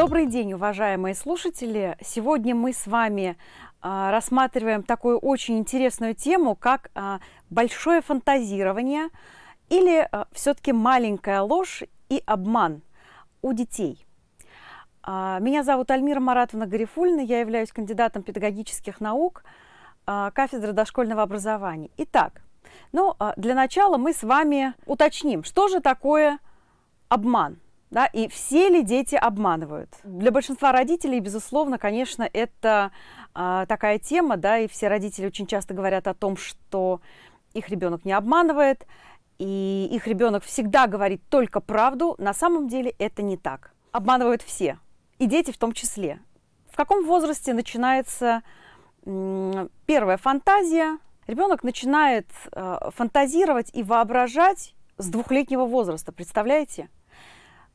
Добрый день, уважаемые слушатели! Сегодня мы с вами а, рассматриваем такую очень интересную тему, как а, большое фантазирование или а, все-таки маленькая ложь и обман у детей. Меня зовут Альмира Маратовна Гарифульна, я являюсь кандидатом педагогических наук кафедры дошкольного образования. Итак, ну, для начала мы с вами уточним, что же такое обман – да, и все ли дети обманывают? Для большинства родителей, безусловно, конечно, это э, такая тема, да, и все родители очень часто говорят о том, что их ребенок не обманывает, и их ребенок всегда говорит только правду. На самом деле это не так. Обманывают все, и дети в том числе. В каком возрасте начинается э, первая фантазия? Ребенок начинает э, фантазировать и воображать с двухлетнего возраста, представляете?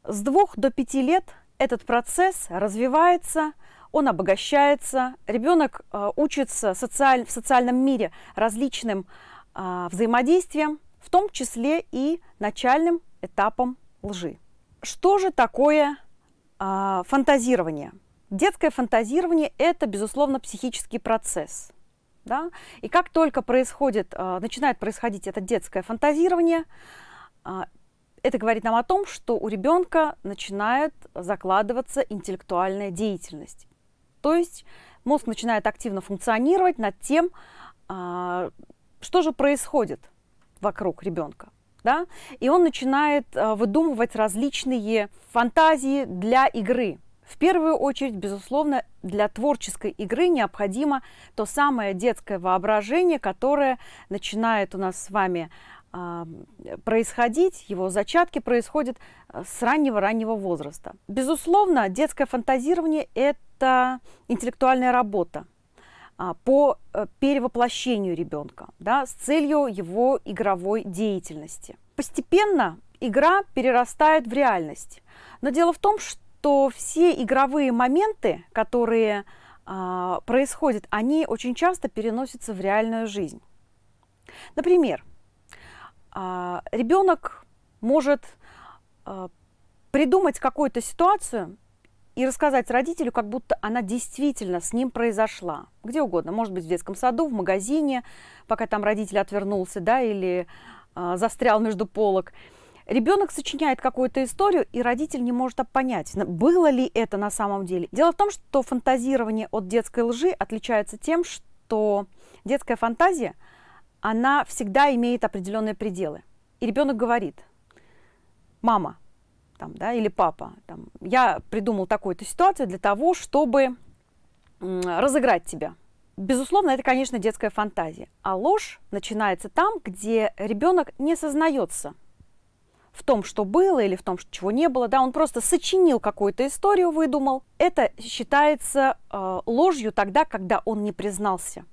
С двух до пяти лет этот процесс развивается, он обогащается, ребенок э, учится в социальном мире различным а, взаимодействиям, в том числе и начальным этапом лжи. Что же такое а, фантазирование? Детское фантазирование – это, безусловно, психический процесс. Да? И как только происходит, э, начинает происходить это детское фантазирование, а, это говорит нам о том, что у ребенка начинает закладываться интеллектуальная деятельность. То есть мозг начинает активно функционировать над тем, а, что же происходит вокруг ребенка. Да? И он начинает а, выдумывать различные фантазии для игры. В первую очередь, безусловно, для творческой игры необходимо то самое детское воображение, которое начинает у нас с вами происходить, его зачатки происходят э, с раннего-раннего возраста. Безусловно, детское фантазирование – это интеллектуальная работа а, по э, перевоплощению ребенка да, с целью его игровой деятельности. Постепенно игра перерастает в реальность. Но дело в том, что все игровые моменты, которые а, происходят, они очень часто переносятся в реальную жизнь. Например, а, ребенок может а, придумать какую-то ситуацию и рассказать родителю, как будто она действительно с ним произошла. Где угодно, может быть, в детском саду, в магазине, пока там родитель отвернулся, да, или э, застрял между полок. Ребенок сочиняет какую-то историю, и родитель не может понять, было ли это на самом деле. Дело в том, что фантазирование от детской лжи отличается тем, что детская фантазия – она всегда имеет определенные пределы. И ребенок говорит, мама там, да, или папа, там, я придумал такую-то ситуацию для того, чтобы разыграть тебя. Безусловно, это, конечно, детская фантазия. А ложь начинается там, где ребенок не сознается в том, что было или в том, чего не было. Да, он просто сочинил какую-то историю, выдумал. Это считается э, ложью тогда, когда он не признался.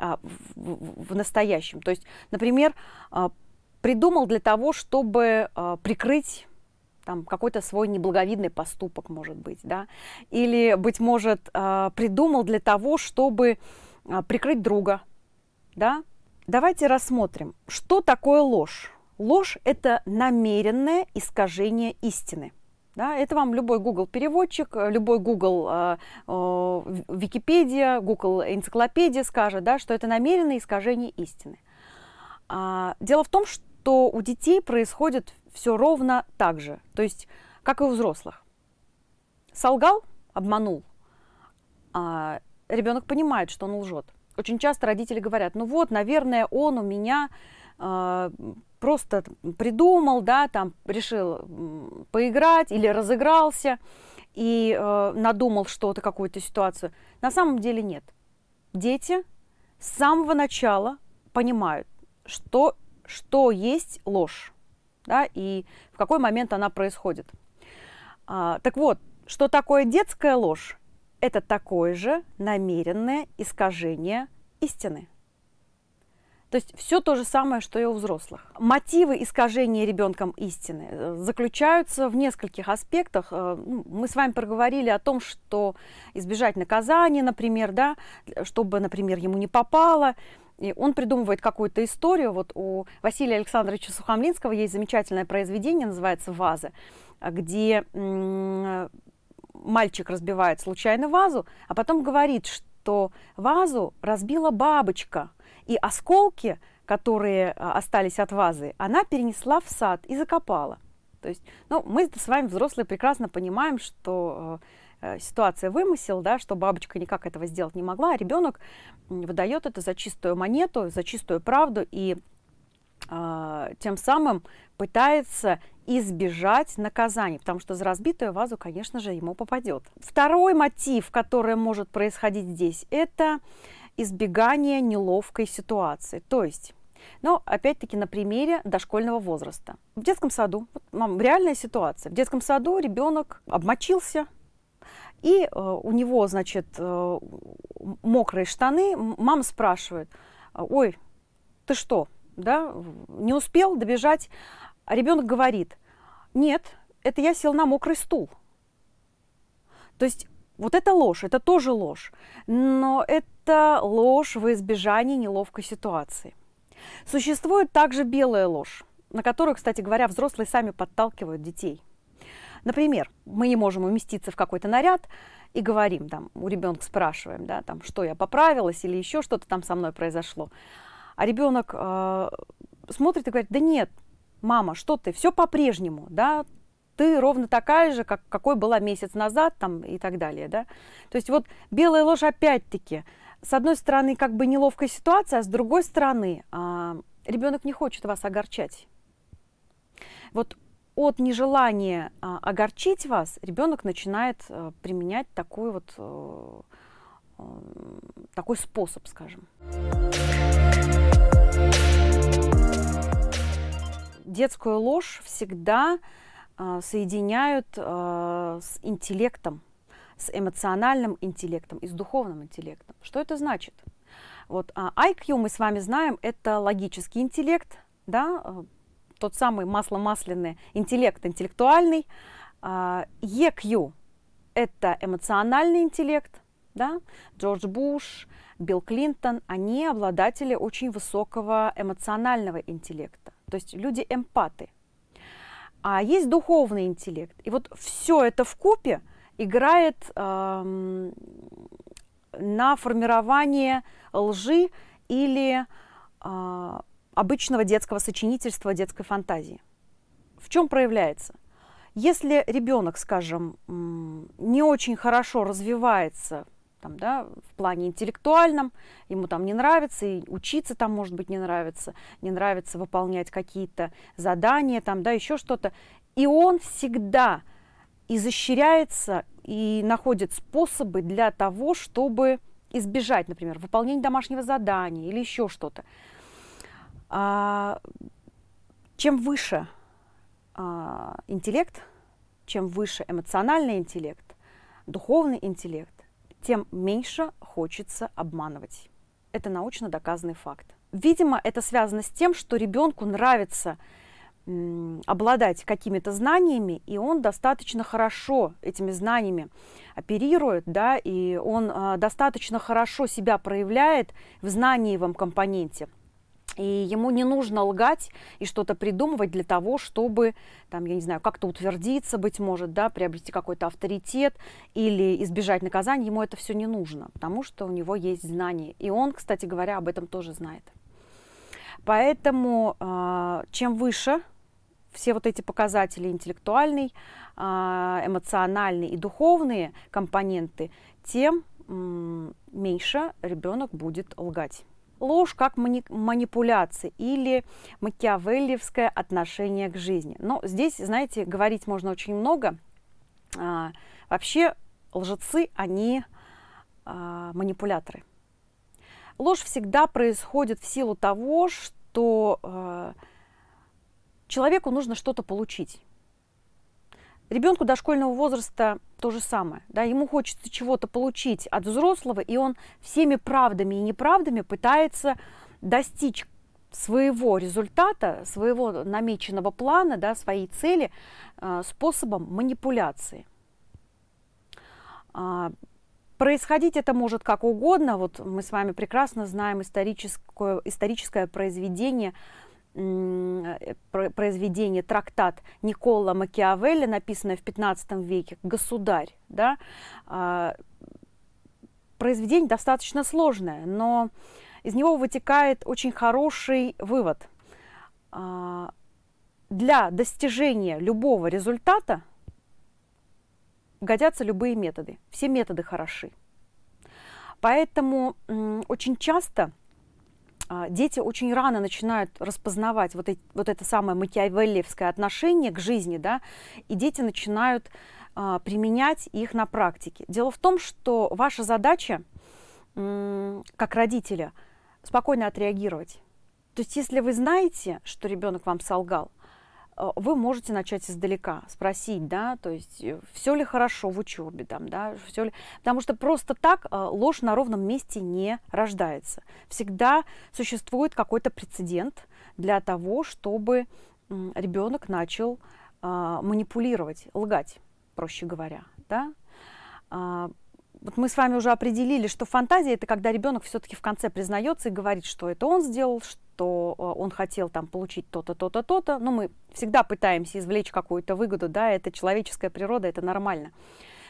А, в, настоящем. То есть, например, а, придумал для того, чтобы а, прикрыть там какой-то свой неблаговидный поступок, может быть, да, или, быть может, придумал для того, чтобы прикрыть друга, да. Давайте рассмотрим, что такое ложь. Ложь – это намеренное искажение истины. Да, это вам любой Google переводчик, э, любой Google э, э, Википедия, Google энциклопедия скажет, да, что это намеренное искажение истины. А, дело в том, что у детей происходит все ровно так же, то есть как и у взрослых. Солгал, обманул. А, ребенок понимает, что он лжет. Очень часто родители говорят, ну вот, наверное, он у меня э, просто придумал, да, там решил поиграть или разыгрался и э, надумал что-то, какую-то ситуацию. На самом деле нет. Дети с самого начала понимают, что, что есть ложь, да, и в какой момент она происходит. А, так вот, что такое детская ложь? Это такое же намеренное искажение истины. То есть все то же самое, что и у взрослых. Мотивы искажения ребенком истины э, заключаются в нескольких аспектах. Э, ну, мы с вами проговорили о том, что избежать наказания, например, да, чтобы, например, ему не попало. И он придумывает какую-то историю. Вот у Василия Александровича Сухомлинского есть замечательное произведение, называется «Ваза», где мальчик разбивает случайно вазу, а потом говорит, что вазу разбила бабочка – и осколки, которые а, остались от вазы, она перенесла в сад и закопала. То есть, ну, мы с вами, взрослые, прекрасно понимаем, что э, э, ситуация вымысел, да, что бабочка никак этого сделать не могла, а ребенок выдает это за чистую монету, за чистую правду, и э, тем самым пытается избежать наказания, потому что за разбитую вазу, конечно же, ему попадет. Второй мотив, который может происходить здесь, это избегание неловкой ситуации. То есть но опять-таки на примере дошкольного возраста. В детском саду, вот, мам, реальная ситуация, в детском саду ребенок обмочился, и э, у него, значит, э, мокрые штаны. Мама спрашивает, ой, ты что, да, не успел добежать? А ребенок говорит, нет, это я сел на мокрый стул. То есть вот это ложь, это тоже ложь, но это ложь во избежании неловкой ситуации. Существует также белая ложь, на которую, кстати говоря, взрослые сами подталкивают детей. Например, мы не можем уместиться в какой-то наряд и говорим, там, у ребенка спрашиваем, да, там, что я поправилась или еще что-то там со мной произошло. А ребенок э, смотрит и говорит, да нет, мама, что ты, все по-прежнему, да, ты ровно такая же, как, какой была месяц назад там, и так далее. Да? То есть вот белая ложь опять-таки, с одной стороны, как бы неловкая ситуация, а с другой стороны, э, ребенок не хочет вас огорчать. Вот от нежелания э, огорчить вас ребенок начинает э, применять такой вот э, э, такой способ, скажем. Детскую ложь всегда а, соединяют а, с интеллектом, с эмоциональным интеллектом и с духовным интеллектом. Что это значит? Вот IQ а, мы с вами знаем, это логический интеллект, да, тот самый масло-масляный интеллект, интеллектуальный. EQ – это эмоциональный интеллект, да, Джордж Буш, Билл Клинтон, они обладатели очень высокого эмоционального интеллекта, то есть люди-эмпаты – а есть духовный интеллект. И вот все это в купе играет эм, на формирование лжи или э, обычного детского сочинительства, детской фантазии. В чем проявляется? Если ребенок, скажем, не очень хорошо развивается там, да, в плане интеллектуальном, ему там не нравится, и учиться там, может быть, не нравится, не нравится выполнять какие-то задания, там, да, еще что-то. И он всегда изощряется и находит способы для того, чтобы избежать, например, выполнения домашнего задания или еще что-то. А, чем выше а, интеллект, чем выше эмоциональный интеллект, духовный интеллект, тем меньше хочется обманывать. Это научно доказанный факт. Видимо, это связано с тем, что ребенку нравится обладать какими-то знаниями, и он достаточно хорошо этими знаниями оперирует, да, и он а, достаточно хорошо себя проявляет в знаниевом компоненте. И ему не нужно лгать и что-то придумывать для того, чтобы, там, я не знаю, как-то утвердиться, быть может, да, приобрести какой-то авторитет или избежать наказания. Ему это все не нужно, потому что у него есть знания. И он, кстати говоря, об этом тоже знает. Поэтому а, чем выше все вот эти показатели интеллектуальный, а, эмоциональный и духовные компоненты, тем меньше ребенок будет лгать ложь как мани манипуляции или макиавеллевское отношение к жизни. Но здесь, знаете, говорить можно очень много. А, вообще лжецы, они а, манипуляторы. Ложь всегда происходит в силу того, что а, человеку нужно что-то получить. Ребенку дошкольного возраста то же самое. Да? Ему хочется чего-то получить от взрослого, и он всеми правдами и неправдами пытается достичь своего результата, своего намеченного плана, да, своей цели э, способом манипуляции. А, происходить это может как угодно. Вот мы с вами прекрасно знаем историческое, историческое произведение Э, произведение, трактат Никола Макиавелли, написанное в 15 веке, «Государь». Да? А, произведение достаточно сложное, но из него вытекает очень хороший вывод. А, для достижения любого результата годятся любые методы. Все методы хороши. Поэтому очень часто а, дети очень рано начинают распознавать вот, эти, вот это самое макиавеллевское отношение к жизни, да, и дети начинают а, применять их на практике. Дело в том, что ваша задача, как родителя, спокойно отреагировать. То есть, если вы знаете, что ребенок вам солгал, «А, вы можете начать издалека, спросить, да, то есть э, все ли хорошо в учебе, там, да, все ли... потому что просто так э, ложь на ровном месте не рождается. Всегда существует какой-то прецедент для того, чтобы ребенок начал а, манипулировать, лгать, проще говоря, да. А, вот мы с вами уже определили, что фантазия это когда ребенок все-таки в конце признается и говорит, что это он сделал, что э, он хотел там получить то-то, то-то, то-то. Но ну, мы всегда пытаемся извлечь какую-то выгоду, да, это человеческая природа, это нормально.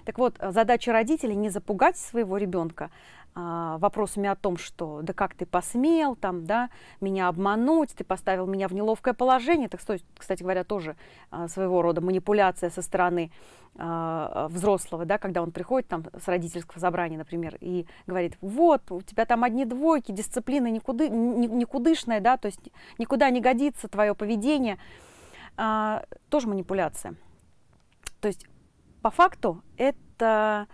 Так вот, э, задача родителей не запугать своего ребенка а, вопросами о том, что да как ты посмел там, да, меня обмануть, ты поставил меня в неловкое положение. Так, кстати говоря, тоже а, своего рода манипуляция со стороны а, взрослого, да, когда он приходит там с родительского собрания, например, и говорит, вот, у тебя там одни двойки, дисциплина никуды, никудышная, да, то есть никуда не годится твое поведение, тоже манипуляция. То есть по факту это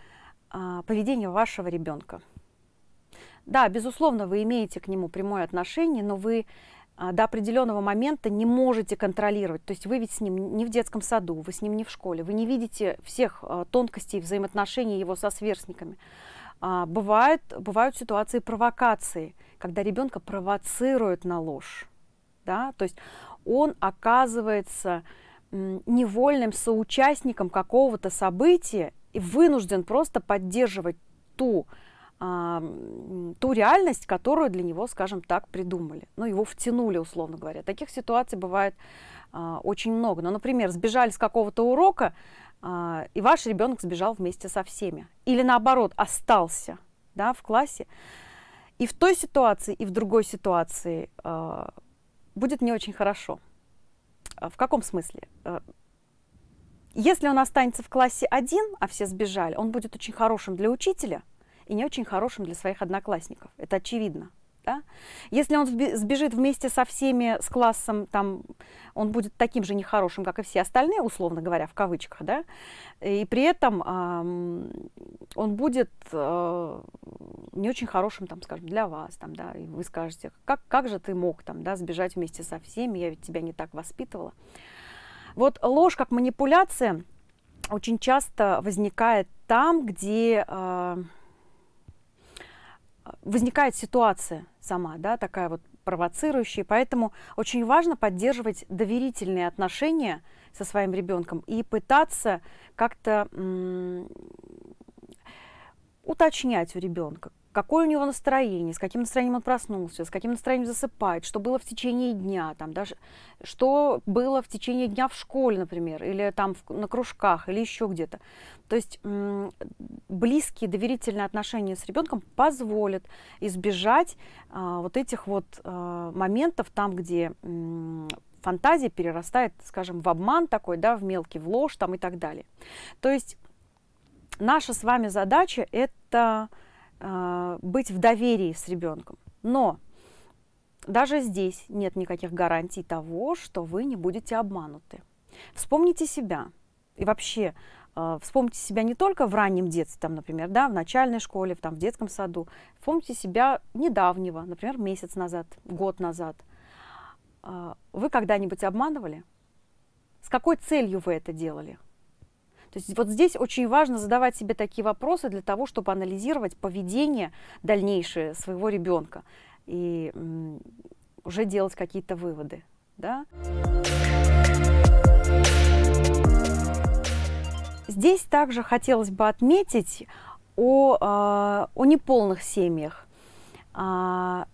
а, поведение вашего ребенка. Да, безусловно, вы имеете к нему прямое отношение, но вы а, до определенного момента не можете контролировать. То есть вы ведь с ним не в детском саду, вы с ним не в школе, вы не видите всех а, тонкостей взаимоотношений его со сверстниками. А, бывают, бывают ситуации провокации, когда ребенка провоцируют на ложь. Да? То есть он оказывается невольным соучастником какого-то события и вынужден просто поддерживать ту, а, ту реальность, которую для него, скажем так, придумали. Ну, его втянули, условно говоря. Таких ситуаций бывает а, очень много. Ну, например, сбежали с какого-то урока, а, и ваш ребенок сбежал вместе со всеми. Или наоборот, остался да, в классе. И в той ситуации, и в другой ситуации э, будет не очень хорошо. А в каком смысле? Э, если он останется в классе один, а все сбежали, он будет очень хорошим для учителя и не очень хорошим для своих одноклассников. Это очевидно. Да? Если он сбежит вместе со всеми, с классом, там, он будет таким же нехорошим, как и все остальные, условно говоря, в кавычках, да? и при этом эм, он будет э, не очень хорошим, там, скажем, для вас, там, да, и вы скажете, как, как же ты мог там, да, сбежать вместе со всеми, я ведь тебя не так воспитывала. Вот ложь как манипуляция очень часто возникает там, где... Э, возникает ситуация сама, да, такая вот провоцирующая, поэтому очень важно поддерживать доверительные отношения со своим ребенком и пытаться как-то уточнять у ребенка, какое у него настроение, с каким настроением он проснулся, с каким настроением засыпает, что было в течение дня, там, даже, что было в течение дня в школе, например, или там в, на кружках, или еще где-то. То есть близкие доверительные отношения с ребенком позволят избежать а, вот этих вот а, моментов там, где фантазия перерастает, скажем, в обман такой, да, в мелкий, в ложь там и так далее. То есть наша с вами задача – это а, быть в доверии с ребенком. Но даже здесь нет никаких гарантий того, что вы не будете обмануты. Вспомните себя и вообще а, вспомните себя не только в раннем детстве, там, например, да, в начальной школе, в, там, в детском саду, вспомните себя недавнего, например, месяц назад, год назад. А, вы когда-нибудь обманывали? С какой целью вы это делали? То есть вот здесь очень важно задавать себе такие вопросы для того, чтобы анализировать поведение дальнейшее своего ребенка и уже делать какие-то выводы. Да? Здесь также хотелось бы отметить о, а, о неполных семьях а,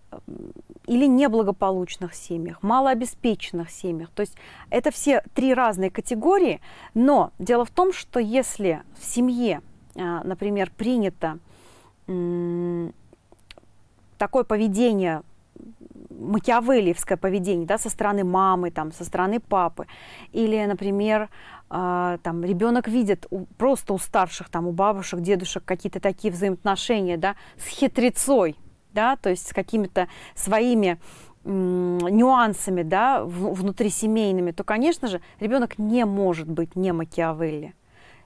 или неблагополучных семьях, малообеспеченных семьях. То есть это все три разные категории, но дело в том, что если в семье, а, например, принято такое поведение макиавелевское поведение да, со стороны мамы, там, со стороны папы. Или, например, а, там, ребенок видит у, просто у старших, там, у бабушек, дедушек какие-то такие взаимоотношения да, с хитрецой, да, то есть с какими-то своими нюансами, да, внутрисемейными, то, конечно же, ребенок не может быть не Макиавелли.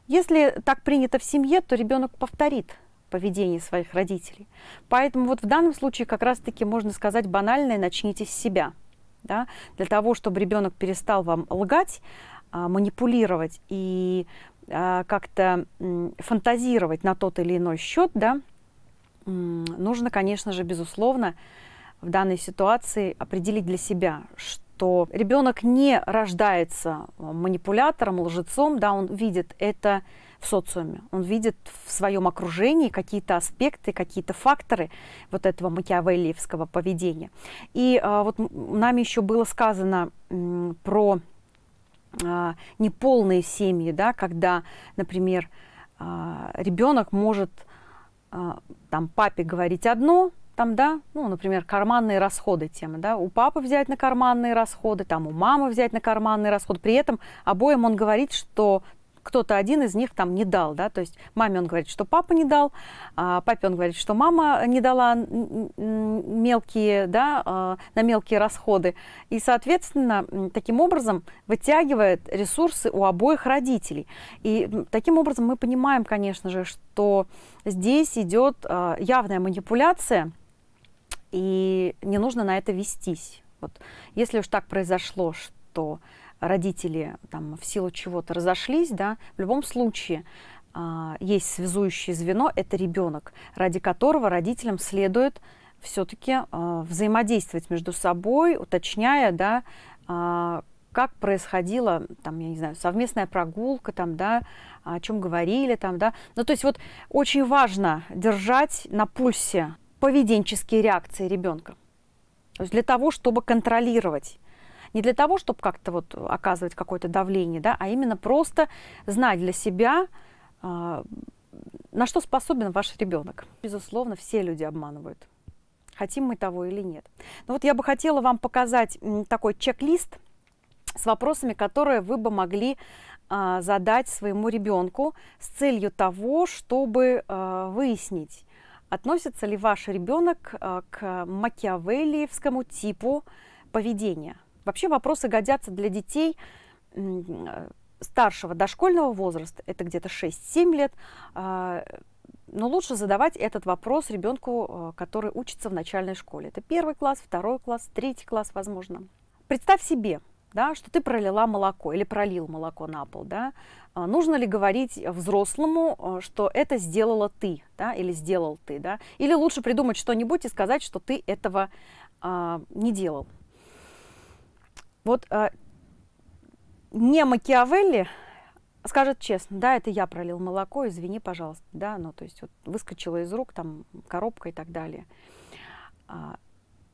Если так принято в семье, то ребенок повторит поведение своих родителей. Поэтому вот в данном случае как раз-таки можно сказать банальное «начните с себя». Да? Для того, чтобы ребенок перестал вам лгать, а, манипулировать и а, как-то фантазировать на тот или иной счет, да, нужно, конечно же, безусловно, в данной ситуации определить для себя, что ребенок не рождается э, манипулятором, лжецом, да, он видит это в социуме, он видит в своем окружении какие-то аспекты, какие-то факторы вот этого макиавеллиевского поведения. И э, вот нами еще было сказано про а, неполные семьи, да, когда, например, а, ребенок может а, там папе говорить одно, там, да, ну, например, карманные расходы тема да, у папы взять на карманные расходы, там, у мамы взять на карманные расходы. При этом обоим он говорит, что кто-то один из них там не дал, да, то есть маме он говорит, что папа не дал, а папе он говорит, что мама не дала мелкие, да, а, на мелкие расходы. И, соответственно, таким образом вытягивает ресурсы у обоих родителей. И таким образом мы понимаем, конечно же, что здесь идет а, явная манипуляция, и не нужно на это вестись. Вот. Если уж так произошло, что родители там, в силу чего-то разошлись, да, в любом случае а, есть связующее звено, это ребенок, ради которого родителям следует все-таки а, взаимодействовать между собой, уточняя, да, а, как происходила, там, я не знаю, совместная прогулка, там, да, о чем говорили, там, да. Ну, то есть вот очень важно держать на пульсе поведенческие реакции ребенка. То есть для того, чтобы контролировать не для того, чтобы как-то вот оказывать какое-то давление, да, а именно просто знать для себя, а, на что способен ваш ребенок. Безусловно, все люди обманывают, хотим мы того или нет. Но ну вот я бы хотела вам показать такой чек-лист с вопросами, которые вы бы могли а, задать своему ребенку с целью того, чтобы а, выяснить, относится ли ваш ребенок к макиавеллиевскому типу поведения. Вообще вопросы годятся для детей э, старшего дошкольного возраста, это где-то 6-7 лет, а, но лучше задавать этот вопрос ребенку, э, который учится в начальной школе. Это первый класс, второй класс, третий класс, возможно. Представь себе, да, что ты пролила молоко или пролил молоко на пол, да, а, нужно ли говорить взрослому, э, что это сделала ты, да, или сделал ты, да, или лучше придумать что-нибудь и сказать, что ты этого а, не делал. Вот э, не Макиавелли скажет честно, да, это я пролил молоко, извини, пожалуйста, да, ну, то есть вот выскочила из рук там коробка и так далее. А,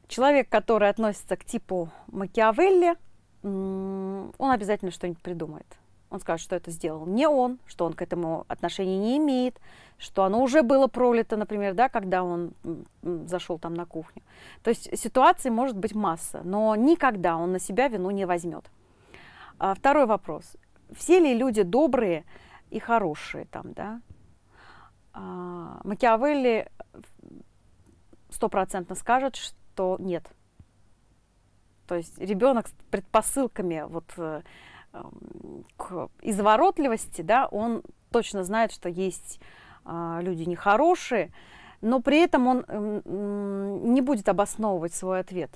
человек, который относится к типу Макиавелли, он обязательно что-нибудь придумает он скажет, что это сделал не он, что он к этому отношения не имеет, что оно уже было пролито, например, да, когда он зашел там на кухню. То есть ситуаций может быть масса, но никогда он на себя вину не возьмет. А второй вопрос. Все ли люди добрые и хорошие там, да? А, Макиавелли стопроцентно скажет, что нет. То есть ребенок с предпосылками вот э, к изворотливости, да, он точно знает, что есть а, люди нехорошие, но при этом он не будет обосновывать свой ответ.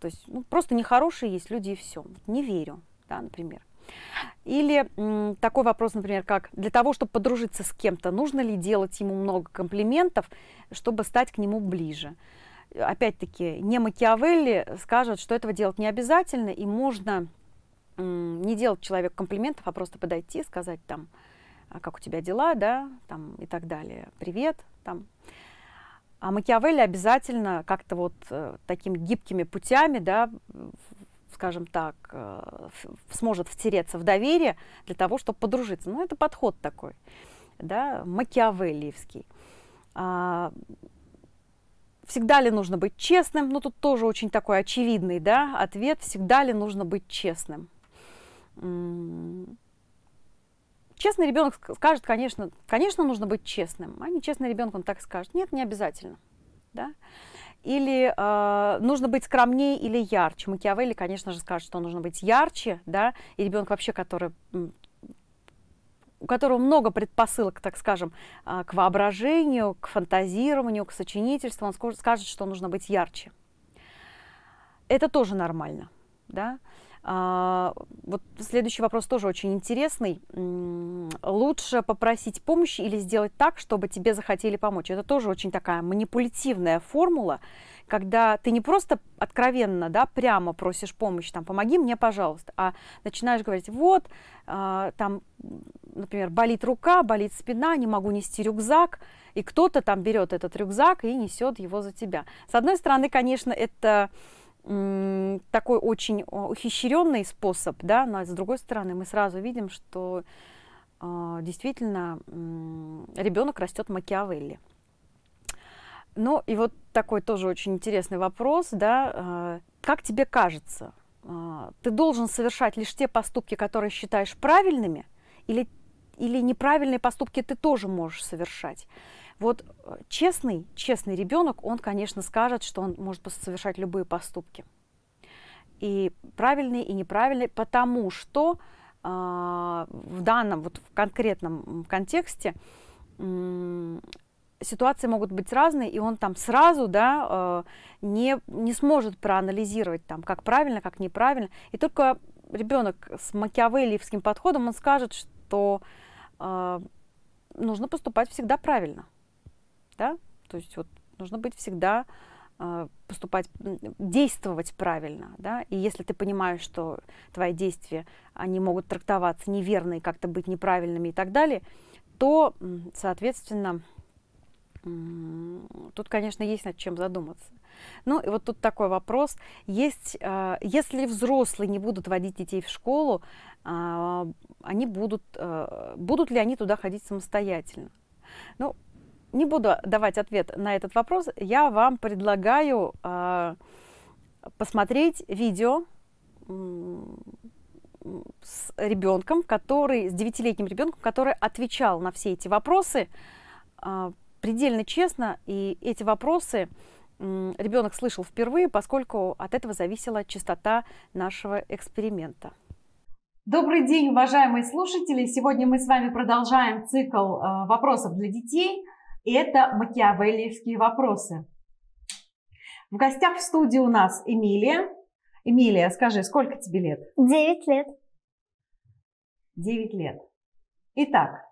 То есть ну, просто нехорошие есть люди и все. Не верю, да, например. Или такой вопрос, например, как для того, чтобы подружиться с кем-то, нужно ли делать ему много комплиментов, чтобы стать к нему ближе? Опять-таки, не Макиавелли скажет, что этого делать не обязательно, и можно не делать человеку комплиментов, а просто подойти, сказать там, «А как у тебя дела, да, там и так далее, привет, там. А Макиавелли обязательно как-то вот э, такими гибкими путями, да, скажем так, э, сможет втереться в доверие для того, чтобы подружиться. Ну, это подход такой, да, макиавеллиевский. А, всегда ли нужно быть честным? Ну, тут тоже очень такой очевидный, да, ответ. Всегда ли нужно быть честным? Честный ребенок скажет, конечно, конечно, нужно быть честным. А нечестный ребенок, он так скажет. Нет, не обязательно. Да? Или э, нужно быть скромнее или ярче. Макиавелли, конечно же, скажет, что нужно быть ярче, да, и ребенок вообще, который у которого много предпосылок, так скажем, а, к воображению, к фантазированию, к сочинительству, он скажет, что нужно быть ярче. Это тоже нормально, да. А, вот следующий вопрос тоже очень интересный. Лучше попросить помощи или сделать так, чтобы тебе захотели помочь? Это тоже очень такая манипулятивная формула, когда ты не просто откровенно, да, прямо просишь помощь, там, помоги мне, пожалуйста, а начинаешь говорить, вот, а, там, например, болит рука, болит спина, не могу нести рюкзак, и кто-то там берет этот рюкзак и несет его за тебя. С одной стороны, конечно, это такой очень ухищренный способ, да, но с другой стороны мы сразу видим, что э, действительно э, ребенок растет макиавелли. Ну и вот такой тоже очень интересный вопрос, да, э, как тебе кажется, э, ты должен совершать лишь те поступки, которые считаешь правильными, или, или неправильные поступки ты тоже можешь совершать? Вот э, честный, честный ребенок, он, конечно, скажет, что он может совершать любые поступки. И правильные, и неправильные, потому что э, в данном, вот в конкретном контексте э, ситуации могут быть разные, и он там сразу, да, э, не, не сможет проанализировать там, как правильно, как неправильно. И только ребенок с макиавеллиевским подходом, он скажет, что э, нужно поступать всегда правильно да, то есть вот нужно быть всегда а, поступать, действовать правильно, да, и если ты понимаешь, что твои действия, они могут трактоваться неверно и как-то быть неправильными и так далее, то, соответственно, тут, конечно, есть над чем задуматься. Ну и вот тут такой вопрос. Есть, а, если взрослые не будут водить детей в школу, а, они будут, будут ли они туда ходить самостоятельно? Ну, не буду давать ответ на этот вопрос. Я вам предлагаю э, посмотреть видео с ребенком, который, с девятилетним ребенком, который отвечал на все эти вопросы э, предельно честно. И эти вопросы э, ребенок слышал впервые, поскольку от этого зависела чистота нашего эксперимента. Добрый день, уважаемые слушатели! Сегодня мы с вами продолжаем цикл э, вопросов для детей. Это макиавеллиевские вопросы. В гостях в студии у нас Эмилия. Эмилия, скажи, сколько тебе лет? Девять лет. Девять лет. Итак,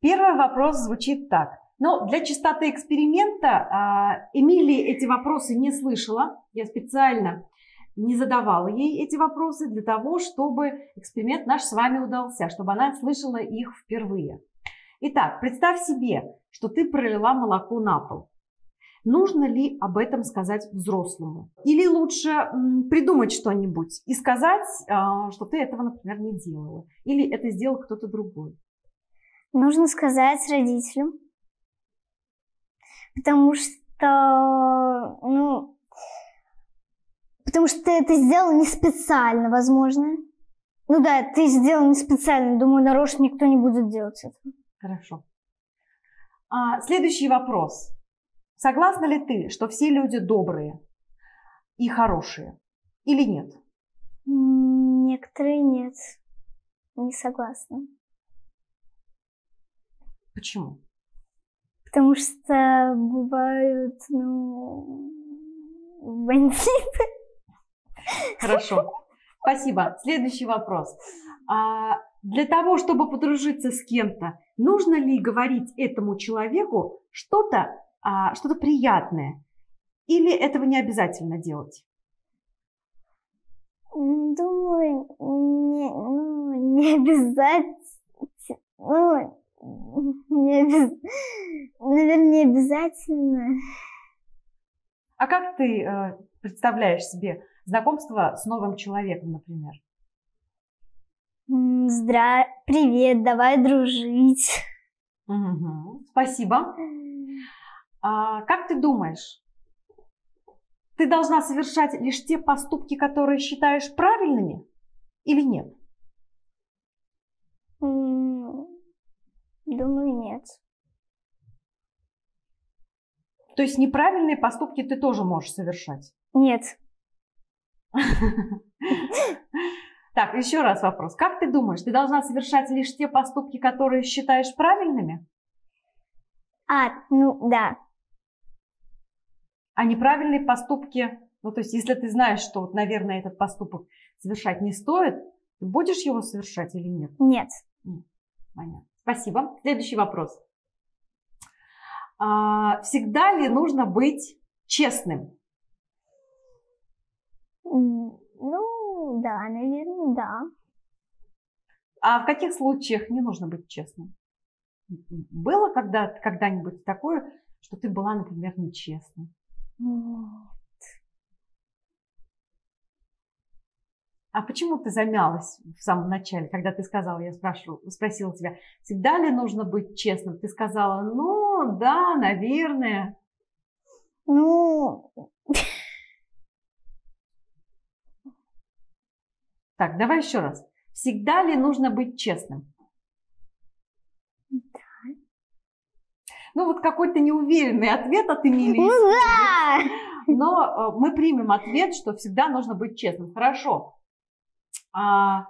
первый вопрос звучит так. Ну, для чистоты эксперимента а, Эмилия эти вопросы не слышала. Я специально не задавала ей эти вопросы для того, чтобы эксперимент наш с вами удался, чтобы она слышала их впервые. Итак, представь себе, что ты пролила молоко на пол. Нужно ли об этом сказать взрослому? Или лучше придумать что-нибудь и сказать, а, что ты этого, например, не делала? Или это сделал кто-то другой? Нужно сказать родителям. Потому что, ну, потому что ты это сделал не специально, возможно. Ну да, ты сделал не специально. Думаю, нарочно никто не будет делать этого. Хорошо. А, следующий вопрос. Согласна ли ты, что все люди добрые и хорошие? Или нет? Некоторые нет. Не согласна. Почему? Потому что бывают, ну, бандиты. Хорошо. Спасибо. Следующий вопрос. А, для того, чтобы подружиться с кем-то, нужно ли говорить этому человеку что-то а, что приятное? Или этого не обязательно делать? Думаю, не, ну, не обязательно. Ну, не обяз... Наверное, не обязательно. А как ты э, представляешь себе знакомство с новым человеком, например? Здра... Привет, давай дружить. Угу. Спасибо. А, как ты думаешь, ты должна совершать лишь те поступки, которые считаешь правильными или нет? Думаю, нет. То есть неправильные поступки ты тоже можешь совершать? Нет. Так, еще раз вопрос. Как ты думаешь, ты должна совершать лишь те поступки, которые считаешь правильными? А, ну да. А неправильные поступки, ну то есть если ты знаешь, что, вот, наверное, этот поступок совершать не стоит, ты будешь его совершать или нет? Нет. Понятно. Спасибо. Следующий вопрос. А, всегда ли нужно быть честным? Ну да, наверное, да. А в каких случаях не нужно быть честным? Было когда, когда-нибудь такое, что ты была, например, нечестна? Нет. А почему ты замялась в самом начале, когда ты сказала, я спрашивала, спросила тебя, всегда ли нужно быть честным? Ты сказала, ну да, наверное. Ну, Так, давай еще раз. Всегда ли нужно быть честным? Да. Ну вот какой-то неуверенный ответ от Эмилии. Да. Но э, мы примем ответ, что всегда нужно быть честным. Хорошо. А,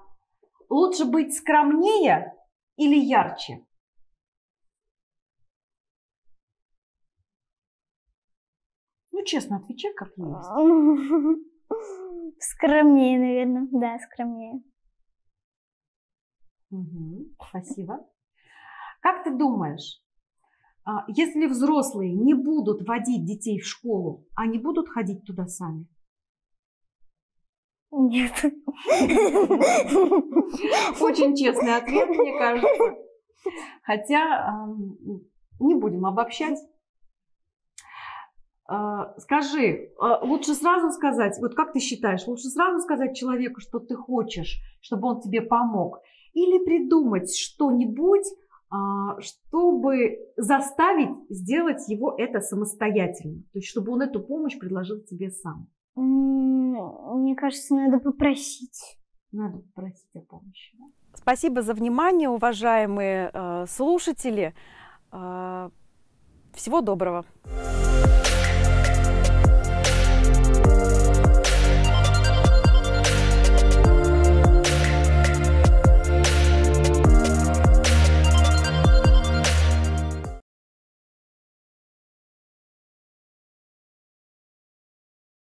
лучше быть скромнее или ярче? Ну честно, отвечай как есть. Скромнее, наверное, да, скромнее. Угу, спасибо. Как ты думаешь, а, если взрослые не будут водить детей в школу, они будут ходить туда сами? Нет. Очень честный ответ, мне кажется. Хотя не будем обобщать. А, скажи, а, лучше сразу сказать, вот как ты считаешь, лучше сразу сказать человеку, что ты хочешь, чтобы он тебе помог, или придумать что-нибудь, а, чтобы заставить сделать его это самостоятельно, то есть чтобы он эту помощь предложил тебе сам? Мне кажется, надо попросить. Надо попросить о помощи. Спасибо за внимание, уважаемые э, слушатели. Всего доброго.